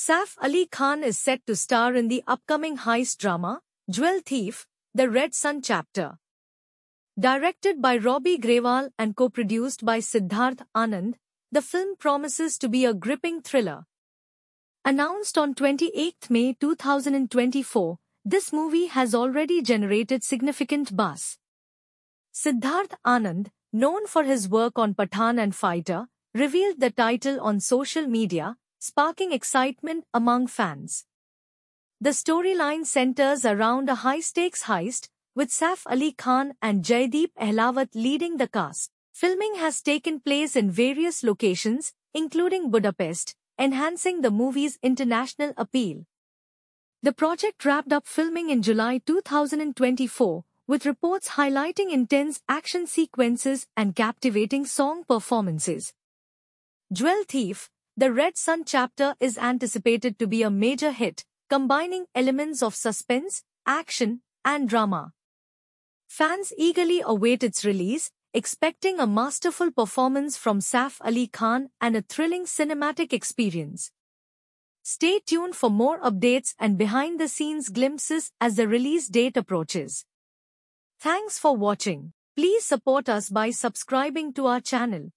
Saf Ali Khan is set to star in the upcoming heist drama, Jewel Thief, The Red Sun Chapter. Directed by Robbie Grewal and co-produced by Siddharth Anand, the film promises to be a gripping thriller. Announced on 28 May 2024, this movie has already generated significant buzz. Siddharth Anand, known for his work on Pathan and Fighter, revealed the title on social media, sparking excitement among fans. The storyline centers around a high-stakes heist, with Saif Ali Khan and Jaydeep Ehlawat leading the cast. Filming has taken place in various locations, including Budapest, enhancing the movie's international appeal. The project wrapped up filming in July 2024, with reports highlighting intense action sequences and captivating song performances. Jewel Thief, the Red Sun chapter is anticipated to be a major hit, combining elements of suspense, action, and drama. Fans eagerly await its release, expecting a masterful performance from Saif Ali Khan and a thrilling cinematic experience. Stay tuned for more updates and behind-the-scenes glimpses as the release date approaches. Thanks for watching. Please support us by subscribing to our channel.